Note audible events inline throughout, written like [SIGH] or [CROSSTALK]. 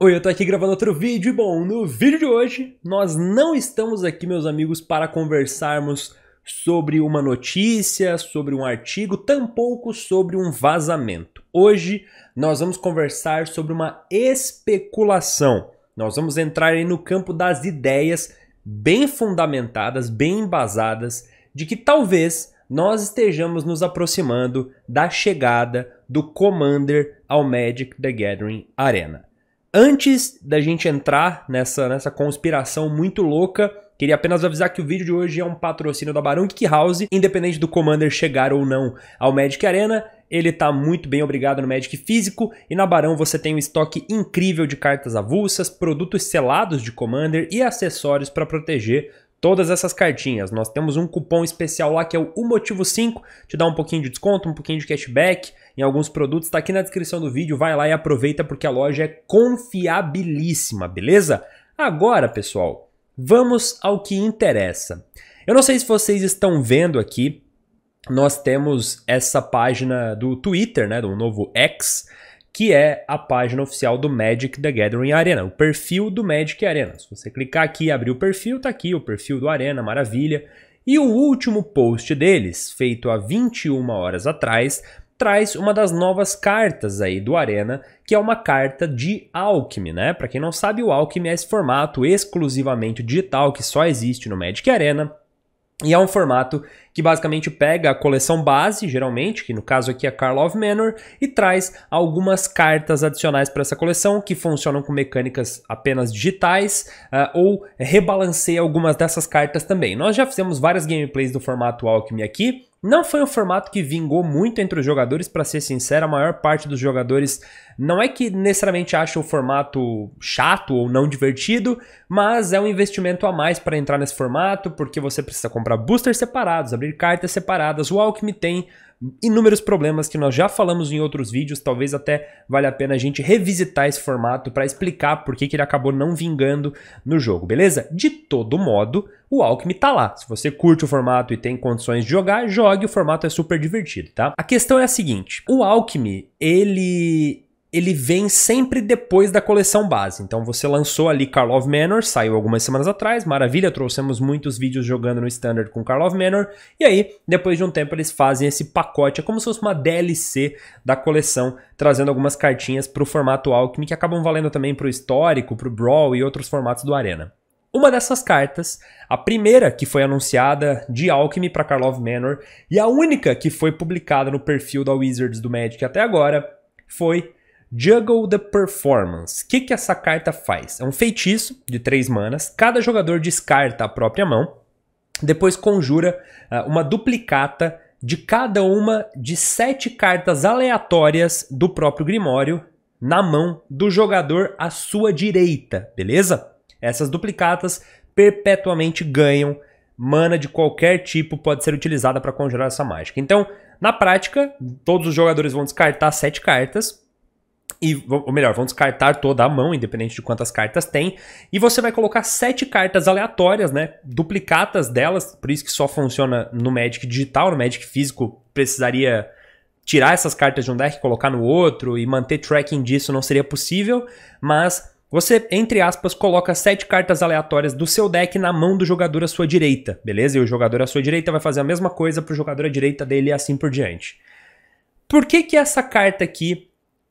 Oi, eu tô aqui gravando outro vídeo e bom, no vídeo de hoje nós não estamos aqui, meus amigos, para conversarmos sobre uma notícia, sobre um artigo, tampouco sobre um vazamento. Hoje nós vamos conversar sobre uma especulação. Nós vamos entrar aí no campo das ideias bem fundamentadas, bem embasadas, de que talvez nós estejamos nos aproximando da chegada do Commander ao Magic the Gathering Arena. Antes da gente entrar nessa, nessa conspiração muito louca, Queria apenas avisar que o vídeo de hoje é um patrocínio da Barão Kick House, independente do Commander chegar ou não ao Magic Arena, ele está muito bem obrigado no Magic físico e na Barão você tem um estoque incrível de cartas avulsas, produtos selados de Commander e acessórios para proteger todas essas cartinhas. Nós temos um cupom especial lá que é o, o Motivo 5, te dá um pouquinho de desconto, um pouquinho de cashback, em alguns produtos, está aqui na descrição do vídeo, vai lá e aproveita porque a loja é confiabilíssima, beleza? Agora, pessoal, vamos ao que interessa. Eu não sei se vocês estão vendo aqui, nós temos essa página do Twitter, né, do novo X, que é a página oficial do Magic the Gathering Arena, o perfil do Magic Arena. Se você clicar aqui e abrir o perfil, tá aqui o perfil do Arena, maravilha. E o último post deles, feito há 21 horas atrás, traz uma das novas cartas aí do Arena, que é uma carta de Alchemy, né? Para quem não sabe, o Alchemy é esse formato exclusivamente digital que só existe no Magic Arena. E é um formato que basicamente pega a coleção base, geralmente, que no caso aqui é Karlov Manor, e traz algumas cartas adicionais para essa coleção que funcionam com mecânicas apenas digitais uh, ou rebalanceia algumas dessas cartas também. Nós já fizemos várias gameplays do formato Alchemy aqui, não foi um formato que vingou muito entre os jogadores, para ser sincero, a maior parte dos jogadores não é que necessariamente acha o formato chato ou não divertido, mas é um investimento a mais para entrar nesse formato, porque você precisa comprar boosters separados, abrir cartas separadas. O Alckmin tem inúmeros problemas que nós já falamos em outros vídeos, talvez até valha a pena a gente revisitar esse formato para explicar por que, que ele acabou não vingando no jogo, beleza? De todo modo, o Alckmin tá lá. Se você curte o formato e tem condições de jogar, jogue, o formato é super divertido, tá? A questão é a seguinte, o Alckmin, ele ele vem sempre depois da coleção base. Então você lançou ali of Manor, saiu algumas semanas atrás, maravilha, trouxemos muitos vídeos jogando no Standard com of Manor, e aí, depois de um tempo, eles fazem esse pacote, é como se fosse uma DLC da coleção, trazendo algumas cartinhas para o formato Alchemy, que acabam valendo também para o histórico, para o Brawl e outros formatos do Arena. Uma dessas cartas, a primeira que foi anunciada de Alchemy para of Manor, e a única que foi publicada no perfil da Wizards do Magic até agora, foi Juggle the Performance. O que, que essa carta faz? É um feitiço de três manas. Cada jogador descarta a própria mão, depois conjura uh, uma duplicata de cada uma de sete cartas aleatórias do próprio Grimório na mão do jogador à sua direita, beleza? Essas duplicatas perpetuamente ganham mana de qualquer tipo pode ser utilizada para conjurar essa mágica. Então, na prática, todos os jogadores vão descartar sete cartas e, ou melhor, vão descartar toda a mão, independente de quantas cartas tem. E você vai colocar sete cartas aleatórias, né? Duplicatas delas, por isso que só funciona no Magic digital, no Magic físico precisaria tirar essas cartas de um deck, colocar no outro e manter tracking disso não seria possível, mas você, entre aspas, coloca sete cartas aleatórias do seu deck na mão do jogador à sua direita, beleza? E o jogador à sua direita vai fazer a mesma coisa pro jogador à direita dele e assim por diante. Por que que essa carta aqui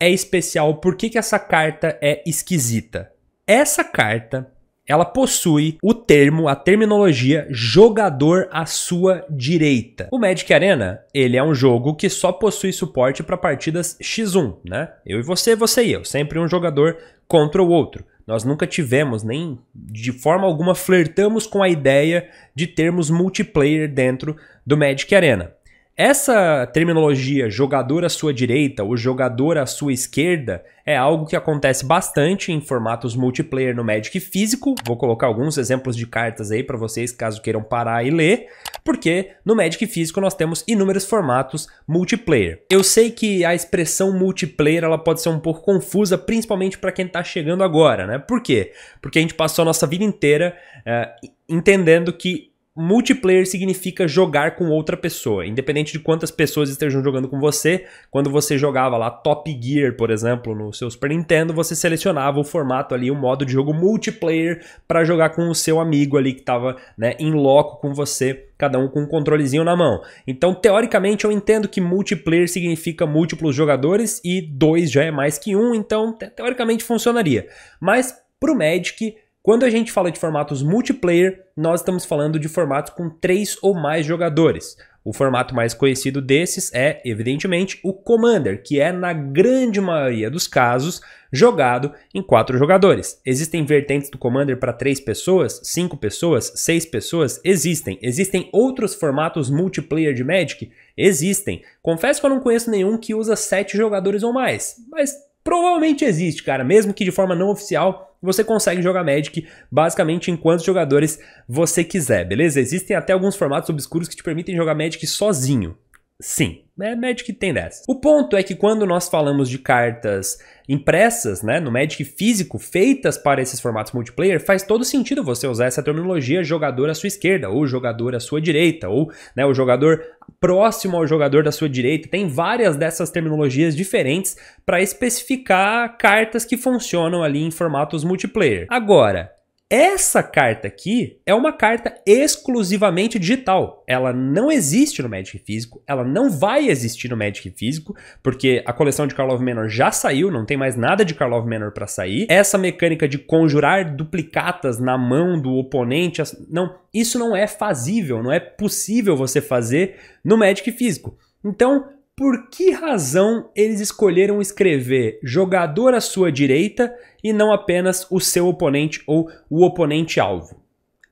é especial, por que, que essa carta é esquisita. Essa carta, ela possui o termo, a terminologia jogador à sua direita. O Magic Arena, ele é um jogo que só possui suporte para partidas X1, né? Eu e você, você e eu, sempre um jogador contra o outro. Nós nunca tivemos, nem de forma alguma flertamos com a ideia de termos multiplayer dentro do Magic Arena. Essa terminologia jogador à sua direita ou jogador à sua esquerda é algo que acontece bastante em formatos multiplayer no Magic físico. Vou colocar alguns exemplos de cartas aí para vocês caso queiram parar e ler, porque no Magic físico nós temos inúmeros formatos multiplayer. Eu sei que a expressão multiplayer ela pode ser um pouco confusa, principalmente para quem está chegando agora, né? Por quê? Porque a gente passou a nossa vida inteira uh, entendendo que multiplayer significa jogar com outra pessoa, independente de quantas pessoas estejam jogando com você. Quando você jogava lá Top Gear, por exemplo, no seu Super Nintendo, você selecionava o formato ali, o modo de jogo multiplayer para jogar com o seu amigo ali que estava, né, em loco com você, cada um com um controlezinho na mão. Então, teoricamente, eu entendo que multiplayer significa múltiplos jogadores e dois já é mais que um, então teoricamente funcionaria. Mas pro Magic quando a gente fala de formatos multiplayer, nós estamos falando de formatos com três ou mais jogadores. O formato mais conhecido desses é, evidentemente, o Commander, que é, na grande maioria dos casos, jogado em quatro jogadores. Existem vertentes do Commander para três pessoas, cinco pessoas, seis pessoas? Existem. Existem outros formatos multiplayer de Magic? Existem. Confesso que eu não conheço nenhum que usa sete jogadores ou mais, mas provavelmente existe, cara, mesmo que de forma não oficial você consegue jogar Magic basicamente em quantos jogadores você quiser, beleza? Existem até alguns formatos obscuros que te permitem jogar Magic sozinho. Sim, é, Magic tem dessas. O ponto é que quando nós falamos de cartas impressas, né, no Magic físico, feitas para esses formatos multiplayer, faz todo sentido você usar essa terminologia jogador à sua esquerda, ou jogador à sua direita, ou né, o jogador próximo ao jogador da sua direita. Tem várias dessas terminologias diferentes para especificar cartas que funcionam ali em formatos multiplayer. Agora, essa carta aqui é uma carta exclusivamente digital. Ela não existe no Magic físico, ela não vai existir no Magic físico, porque a coleção de Karlov Menor já saiu, não tem mais nada de Karlov Menor para sair. Essa mecânica de conjurar duplicatas na mão do oponente, não, isso não é fazível, não é possível você fazer no Magic físico. Então, por que razão eles escolheram escrever jogador à sua direita e não apenas o seu oponente ou o oponente alvo?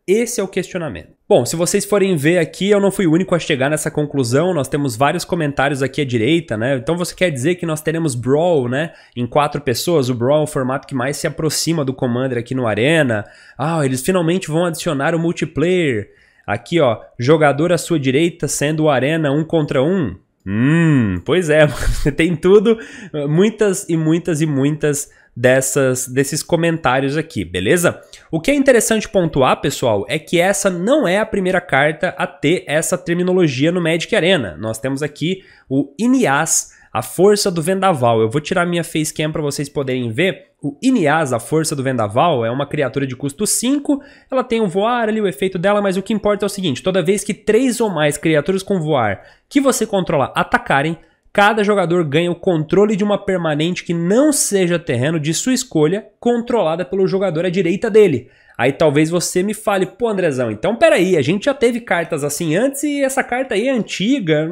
Esse é o questionamento. Bom, se vocês forem ver aqui, eu não fui o único a chegar nessa conclusão, nós temos vários comentários aqui à direita, né? Então você quer dizer que nós teremos Brawl, né? Em quatro pessoas, o Brawl é o formato que mais se aproxima do Commander aqui no Arena. Ah, eles finalmente vão adicionar o multiplayer. Aqui, ó, jogador à sua direita sendo o Arena um contra um. Hum, pois é, [LAUGHS] tem tudo, muitas e muitas e muitas dessas desses comentários aqui, beleza? O que é interessante pontuar, pessoal, é que essa não é a primeira carta a ter essa terminologia no Magic Arena. Nós temos aqui o Inias a força do vendaval. Eu vou tirar minha facecam para vocês poderem ver. O Inias, a força do vendaval, é uma criatura de custo 5. Ela tem um voar ali, o efeito dela, mas o que importa é o seguinte. Toda vez que três ou mais criaturas com voar que você controla atacarem, Cada jogador ganha o controle de uma permanente que não seja terreno de sua escolha, controlada pelo jogador à direita dele. Aí talvez você me fale, pô, Andrezão, então peraí, a gente já teve cartas assim antes e essa carta aí é antiga,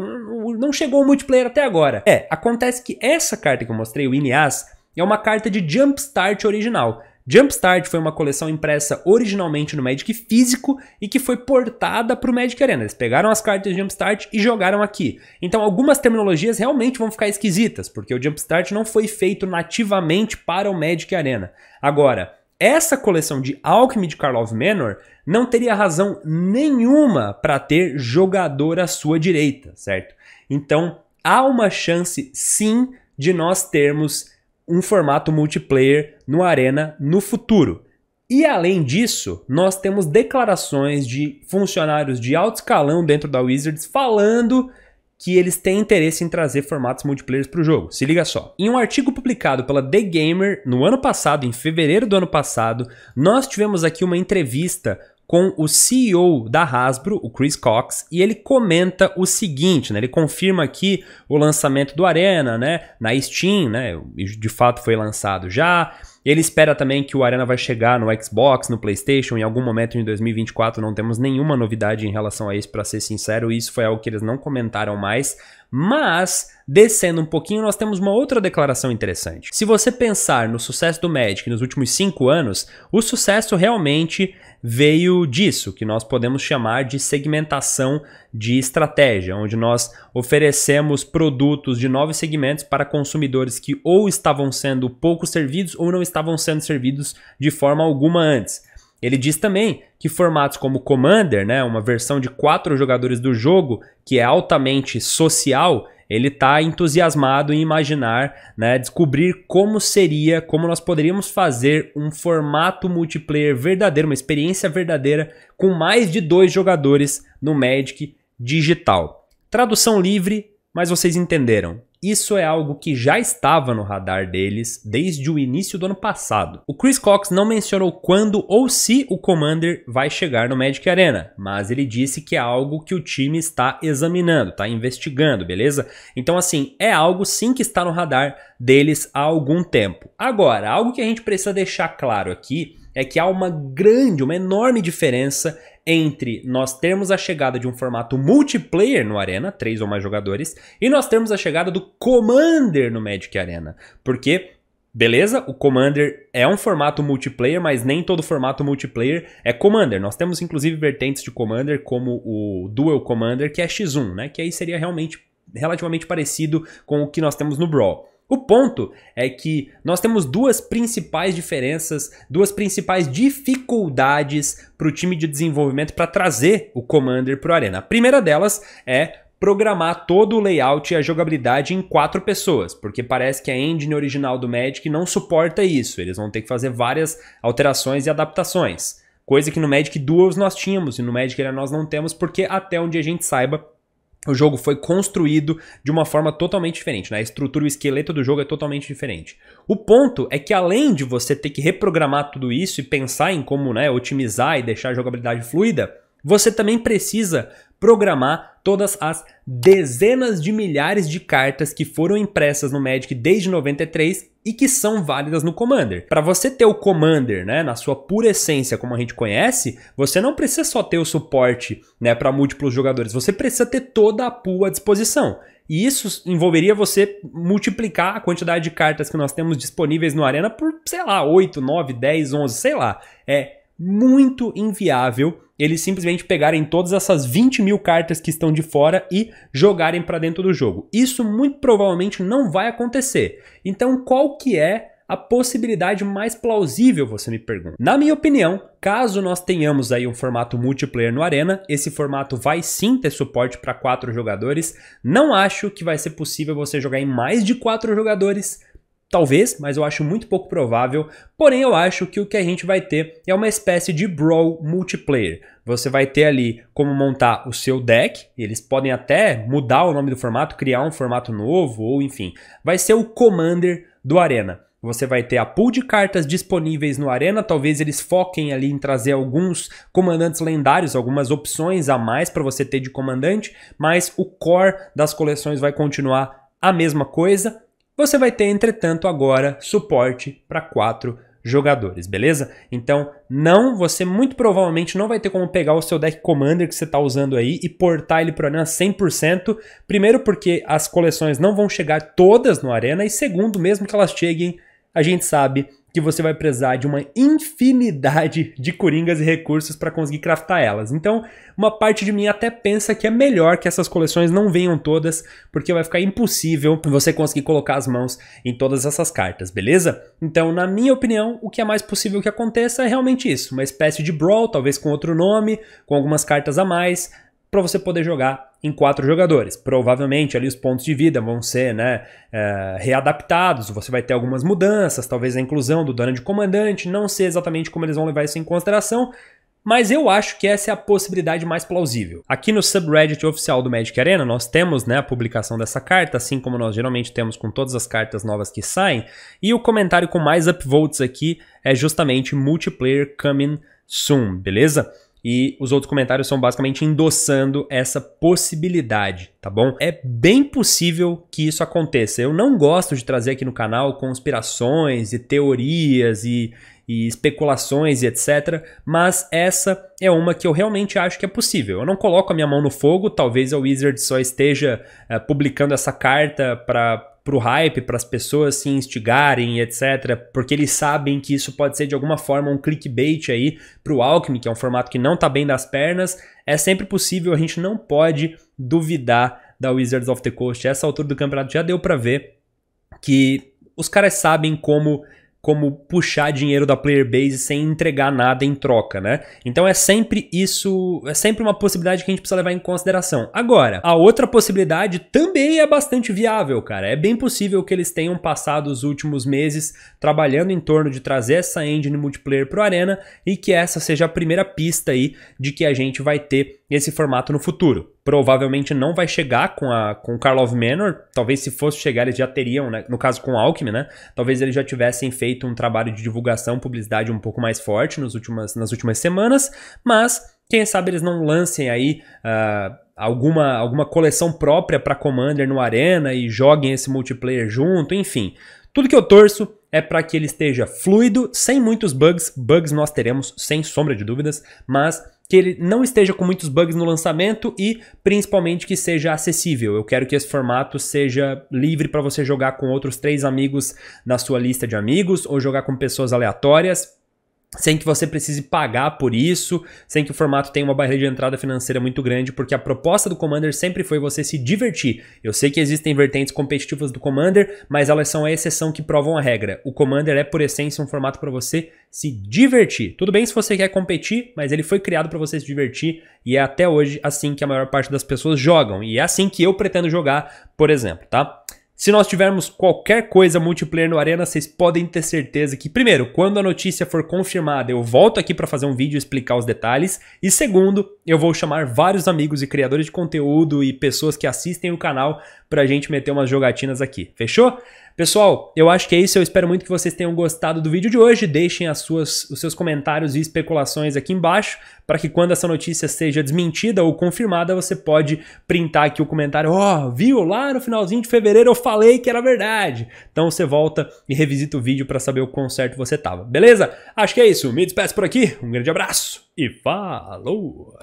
não chegou ao multiplayer até agora. É, acontece que essa carta que eu mostrei, o Ineas, é uma carta de Jumpstart original. Jumpstart foi uma coleção impressa originalmente no Magic físico e que foi portada para o Magic Arena. Eles pegaram as cartas de Jumpstart e jogaram aqui. Então algumas terminologias realmente vão ficar esquisitas, porque o Jumpstart não foi feito nativamente para o Magic Arena. Agora, essa coleção de Alchemy de Karlov Manor não teria razão nenhuma para ter jogador à sua direita, certo? Então há uma chance sim de nós termos um formato multiplayer no Arena no futuro. E além disso, nós temos declarações de funcionários de alto escalão dentro da Wizards falando que eles têm interesse em trazer formatos multiplayer para o jogo. Se liga só. Em um artigo publicado pela The Gamer no ano passado, em fevereiro do ano passado, nós tivemos aqui uma entrevista com o CEO da Hasbro, o Chris Cox, e ele comenta o seguinte, né? Ele confirma aqui o lançamento do Arena, né? Na Steam, né? De fato foi lançado já. Ele espera também que o Arena vai chegar no Xbox, no PlayStation, em algum momento em 2024. Não temos nenhuma novidade em relação a isso, para ser sincero. Isso foi algo que eles não comentaram mais. Mas, descendo um pouquinho, nós temos uma outra declaração interessante. Se você pensar no sucesso do Magic nos últimos cinco anos, o sucesso realmente veio disso, que nós podemos chamar de segmentação de estratégia, onde nós oferecemos produtos de novos segmentos para consumidores que ou estavam sendo pouco servidos ou não estavam estavam sendo servidos de forma alguma antes. Ele diz também que formatos como Commander, né, uma versão de quatro jogadores do jogo, que é altamente social, ele está entusiasmado em imaginar, né, descobrir como seria, como nós poderíamos fazer um formato multiplayer verdadeiro, uma experiência verdadeira com mais de dois jogadores no Magic digital. Tradução livre, mas vocês entenderam. Isso é algo que já estava no radar deles desde o início do ano passado. O Chris Cox não mencionou quando ou se o Commander vai chegar no Magic Arena, mas ele disse que é algo que o time está examinando, está investigando, beleza? Então, assim, é algo sim que está no radar deles há algum tempo. Agora, algo que a gente precisa deixar claro aqui é que há uma grande, uma enorme diferença entre nós termos a chegada de um formato multiplayer no Arena, três ou mais jogadores, e nós termos a chegada do Commander no Magic Arena. Porque Beleza? O Commander é um formato multiplayer, mas nem todo formato multiplayer é Commander. Nós temos inclusive vertentes de Commander, como o Duel Commander, que é X1, né? Que aí seria realmente relativamente parecido com o que nós temos no Brawl. O ponto é que nós temos duas principais diferenças, duas principais dificuldades para o time de desenvolvimento para trazer o Commander para o Arena. A primeira delas é programar todo o layout e a jogabilidade em quatro pessoas, porque parece que a engine original do Magic não suporta isso. Eles vão ter que fazer várias alterações e adaptações. Coisa que no Magic Duos nós tínhamos e no Magic Arena nós não temos, porque até onde a gente saiba, o jogo foi construído de uma forma totalmente diferente, né? A estrutura e o esqueleto do jogo é totalmente diferente. O ponto é que além de você ter que reprogramar tudo isso e pensar em como né, otimizar e deixar a jogabilidade fluida, você também precisa programar todas as dezenas de milhares de cartas que foram impressas no Magic desde 93 e que são válidas no Commander. Para você ter o Commander, né, na sua pura essência, como a gente conhece, você não precisa só ter o suporte, né, para múltiplos jogadores, você precisa ter toda a pool à disposição. E isso envolveria você multiplicar a quantidade de cartas que nós temos disponíveis no Arena por, sei lá, 8, 9, 10, 11, sei lá. É muito inviável eles simplesmente pegarem todas essas 20 mil cartas que estão de fora e jogarem para dentro do jogo. Isso muito provavelmente não vai acontecer. Então qual que é a possibilidade mais plausível, você me pergunta? Na minha opinião, caso nós tenhamos aí um formato multiplayer no Arena, esse formato vai sim ter suporte para quatro jogadores. Não acho que vai ser possível você jogar em mais de quatro jogadores, Talvez, mas eu acho muito pouco provável. Porém, eu acho que o que a gente vai ter é uma espécie de brawl multiplayer. Você vai ter ali como montar o seu deck, eles podem até mudar o nome do formato, criar um formato novo, ou enfim. Vai ser o Commander do Arena. Você vai ter a pool de cartas disponíveis no Arena, talvez eles foquem ali em trazer alguns comandantes lendários, algumas opções a mais para você ter de comandante, mas o core das coleções vai continuar a mesma coisa. Você vai ter, entretanto, agora suporte para quatro jogadores, beleza? Então, não, você muito provavelmente não vai ter como pegar o seu deck Commander que você está usando aí e portar ele para o Arena 100%, primeiro porque as coleções não vão chegar todas no Arena e segundo, mesmo que elas cheguem, a gente sabe que você vai precisar de uma infinidade de coringas e recursos para conseguir craftar elas. Então, uma parte de mim até pensa que é melhor que essas coleções não venham todas, porque vai ficar impossível você conseguir colocar as mãos em todas essas cartas, beleza? Então, na minha opinião, o que é mais possível que aconteça é realmente isso, uma espécie de brawl, talvez com outro nome, com algumas cartas a mais, para você poder jogar em quatro jogadores. Provavelmente ali os pontos de vida vão ser né, é, readaptados, você vai ter algumas mudanças, talvez a inclusão do dano de comandante, não sei exatamente como eles vão levar isso em consideração, mas eu acho que essa é a possibilidade mais plausível. Aqui no subreddit oficial do Magic Arena, nós temos né, a publicação dessa carta, assim como nós geralmente temos com todas as cartas novas que saem, e o comentário com mais upvotes aqui é justamente multiplayer coming soon, beleza? e os outros comentários são basicamente endossando essa possibilidade, tá bom? É bem possível que isso aconteça. Eu não gosto de trazer aqui no canal conspirações e teorias e, e especulações e etc. Mas essa é uma que eu realmente acho que é possível. Eu não coloco a minha mão no fogo, talvez a Wizard só esteja eh, publicando essa carta para pro hype, para as pessoas se instigarem, etc, porque eles sabem que isso pode ser de alguma forma um clickbait aí pro Alckmin, que é um formato que não tá bem das pernas, é sempre possível, a gente não pode duvidar da Wizards of the Coast. Essa altura do campeonato já deu para ver que os caras sabem como como puxar dinheiro da player base sem entregar nada em troca, né? Então é sempre isso, é sempre uma possibilidade que a gente precisa levar em consideração. Agora, a outra possibilidade também é bastante viável, cara. É bem possível que eles tenham passado os últimos meses trabalhando em torno de trazer essa engine multiplayer pro Arena e que essa seja a primeira pista aí de que a gente vai ter esse formato no futuro. Provavelmente não vai chegar com a com Karlov Manor, talvez se fosse chegar eles já teriam, né? no caso com o Alckmin, né? Talvez eles já tivessem feito um trabalho de divulgação, publicidade um pouco mais forte nos últimas, nas últimas semanas, mas quem sabe eles não lancem aí uh, alguma, alguma coleção própria para Commander no Arena e joguem esse multiplayer junto, enfim. Tudo que eu torço é para que ele esteja fluido, sem muitos bugs. Bugs nós teremos, sem sombra de dúvidas, mas que ele não esteja com muitos bugs no lançamento e principalmente que seja acessível. Eu quero que esse formato seja livre para você jogar com outros três amigos na sua lista de amigos ou jogar com pessoas aleatórias sem que você precise pagar por isso, sem que o formato tenha uma barreira de entrada financeira muito grande, porque a proposta do Commander sempre foi você se divertir. Eu sei que existem vertentes competitivas do Commander, mas elas são a exceção que provam a regra. O Commander é, por essência, um formato para você se divertir. Tudo bem se você quer competir, mas ele foi criado para você se divertir e é até hoje assim que a maior parte das pessoas jogam. E é assim que eu pretendo jogar, por exemplo, tá? Se nós tivermos qualquer coisa multiplayer no Arena, vocês podem ter certeza que, primeiro, quando a notícia for confirmada, eu volto aqui para fazer um vídeo e explicar os detalhes. E segundo, eu vou chamar vários amigos e criadores de conteúdo e pessoas que assistem o canal para a gente meter umas jogatinas aqui. Fechou? Pessoal, eu acho que é isso. Eu espero muito que vocês tenham gostado do vídeo de hoje. Deixem as suas, os seus comentários e especulações aqui embaixo para que quando essa notícia seja desmentida ou confirmada, você pode printar aqui o comentário. Ó, oh, viu? Lá no finalzinho de fevereiro eu falei que era verdade. Então você volta e revisita o vídeo para saber o quão certo você estava. Beleza? Acho que é isso. Me despeço por aqui. Um grande abraço e falou!